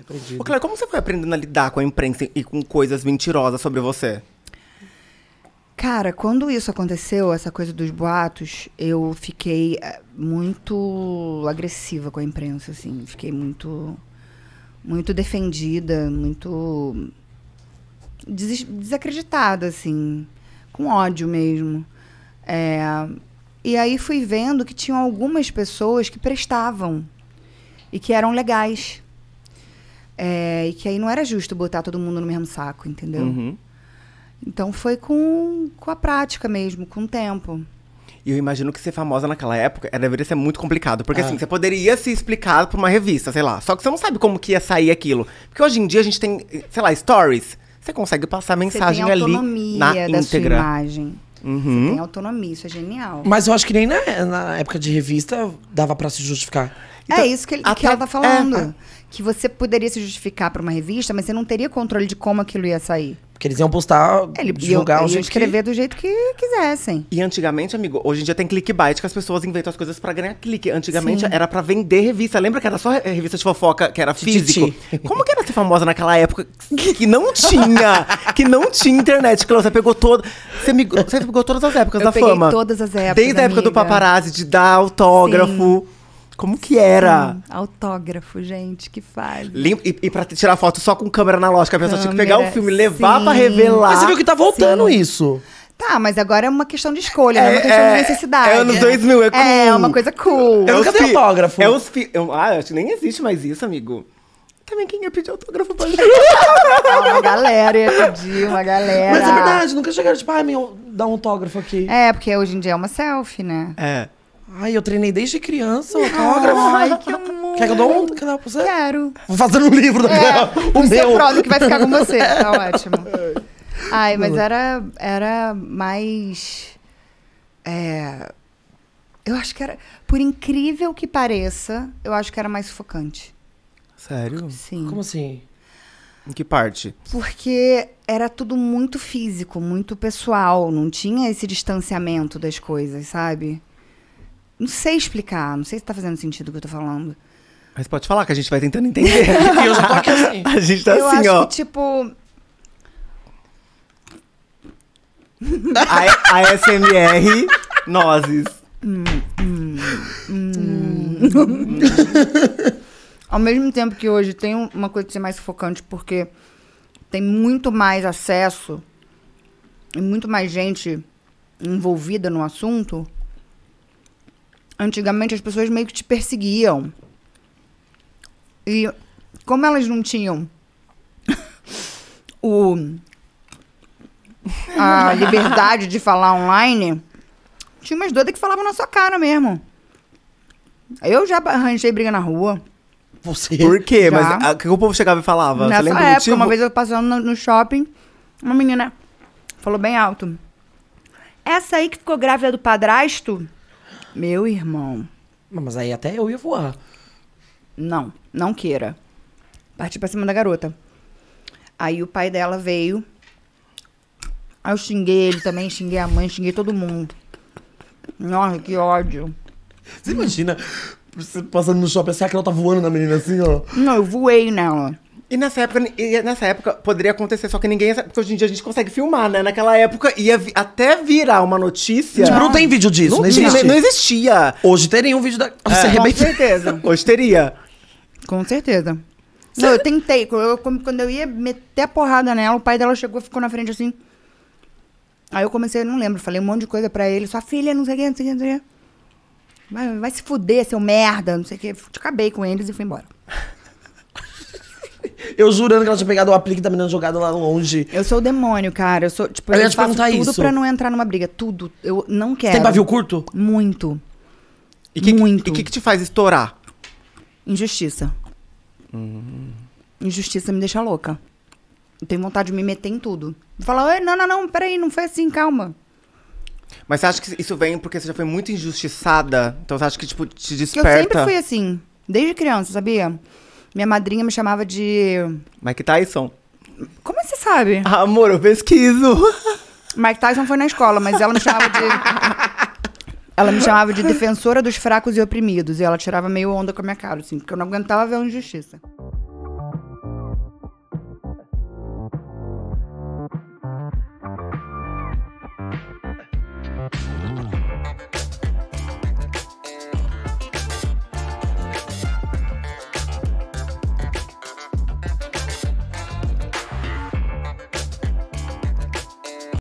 Aprendido. Ô, como você foi aprendendo a lidar com a imprensa e com coisas mentirosas sobre você? Cara, quando isso aconteceu, essa coisa dos boatos, eu fiquei eh, muito agressiva com a imprensa, assim. Fiquei muito, muito defendida, muito des desacreditada, assim. Com ódio mesmo. É, e aí fui vendo que tinham algumas pessoas que prestavam e que eram legais. É, e que aí não era justo botar todo mundo no mesmo saco, entendeu? Uhum. Então foi com, com a prática mesmo, com o tempo. E eu imagino que ser famosa naquela época é, deveria ser muito complicado. Porque, ah. assim, você poderia se explicar pra uma revista, sei lá. Só que você não sabe como que ia sair aquilo. Porque hoje em dia a gente tem, sei lá, stories. Você consegue passar mensagem ali na da íntegra. Sua imagem. Uhum. Você tem autonomia, isso é genial. Mas eu acho que nem na, na época de revista dava para se justificar. Então, é isso que, ele, que ela tá é, falando. É, que você poderia se justificar para uma revista, mas você não teria controle de como aquilo ia sair. Porque eles iam postar, ele, divulgar eu, escrever que... do jeito que quisessem. E antigamente, amigo, hoje em dia tem clickbait que as pessoas inventam as coisas para ganhar clique. Antigamente Sim. era para vender revista. Lembra que era só revista de fofoca, que era físico? Como que era ser famosa naquela época que não tinha, que não tinha internet, que você pegou toda, você, você pegou todas as épocas eu da fama. todas as épocas, Desde a época amiga. do paparazzi de dar autógrafo. Sim. Como que era? Sim, autógrafo, gente, que faz. e, e pra tirar foto só com câmera analógica, a pessoa tinha que pegar o filme, levar sim. pra revelar. Mas você viu que tá voltando sim. isso. Tá, mas agora é uma questão de escolha, é, né? não é uma questão é, de é, necessidade. É anos 2000, é cool. É, é, uma coisa cool. Eu, é nunca dei autógrafo. É os fi... Ah, eu, ah, acho que nem existe mais isso, amigo. Também quem ia pedir autógrafo pra gente? uma galera ia pedir, uma galera. Mas é verdade, nunca chegaram, tipo, ah, meu, dá um autógrafo aqui. É, porque hoje em dia é uma selfie, né? É. Ai, eu treinei desde criança o é autógrafo. Ai, que amor. Quer que eu dou um canal pra você? Quero. Vou fazer um livro da é, O, meu. que vai ficar com você. É. Tá ótimo. Ai, mas era, era mais... É, eu acho que era... Por incrível que pareça, eu acho que era mais sufocante. Sério? Sim. Como assim? Em que parte? Porque era tudo muito físico, muito pessoal. Não tinha esse distanciamento das coisas, sabe? Não sei explicar, não sei se tá fazendo sentido o que eu tô falando. Mas pode falar que a gente vai tentando entender. eu já tô aqui assim. A gente tá eu assim, acho ó. Que, tipo. A, a SMR, nozes. Hum, hum, hum. Ao mesmo tempo que hoje tem uma coisa de ser mais focante, porque tem muito mais acesso e muito mais gente envolvida no assunto Antigamente as pessoas meio que te perseguiam. E como elas não tinham o a liberdade de falar online, tinha umas doidas que falavam na sua cara mesmo. Eu já arranjei briga na rua. Você? Por quê? Já. Mas o que o povo chegava e falava? Nessa época, motivo? uma vez eu passando no, no, shopping, uma menina falou bem alto. Essa aí que ficou grávida do padrasto meu irmão. Mas aí até eu ia voar. Não, não queira. Parti pra cima da garota. Aí o pai dela veio. Aí eu xinguei ele também, xinguei a mãe, xinguei todo mundo. Nossa, que ódio. Você imagina você passando no shopping, será que ela tá voando na menina assim, ó. Não, eu voei nela. E nessa época, e nessa época poderia acontecer, só que ninguém. Porque hoje em dia a gente consegue filmar, né? Naquela época ia vi, até virar uma notícia. Tipo, não tem vídeo disso, não, Não, não existia. Hoje teria um vídeo da. é, com certeza. Hoje teria. Com certeza. Não, eu tentei. Eu, quando eu ia meter a porrada nela, o pai dela chegou ficou na frente assim. Aí eu comecei, não lembro, falei um monte de coisa pra ele. Sua filha, não sei o que, não sei o que, não sei o que. Vai, vai se fuder, seu merda, não sei o que. Acabei com eles e fui embora. Eu jurando que ela tinha pegado o aplique da tá menina jogada lá longe. Eu sou o demônio, cara. Eu sou, tipo, eu, eu faço tá tudo isso. pra não entrar numa briga. Tudo. Eu não quero. Tem pavio curto? Muito. E que, Muito. E o que, que te faz estourar? Injustiça. Injustiça me deixa louca. Eu tenho vontade de me meter em tudo. Falar, não, não, não, peraí, não foi assim, calma. Mas você acha que isso vem porque você já foi muito injustiçada? Então você acha que, tipo, te desperta? eu sempre fui assim. Desde criança, sabia? Minha madrinha me chamava de. Mike Tyson. Como é você sabe? Ah, amor, eu pesquiso. Mike Tyson foi na escola, mas ela me chamava de. ela me chamava de defensora dos fracos e oprimidos. E ela tirava meio onda com a minha cara, assim, porque eu não aguentava ver a injustiça.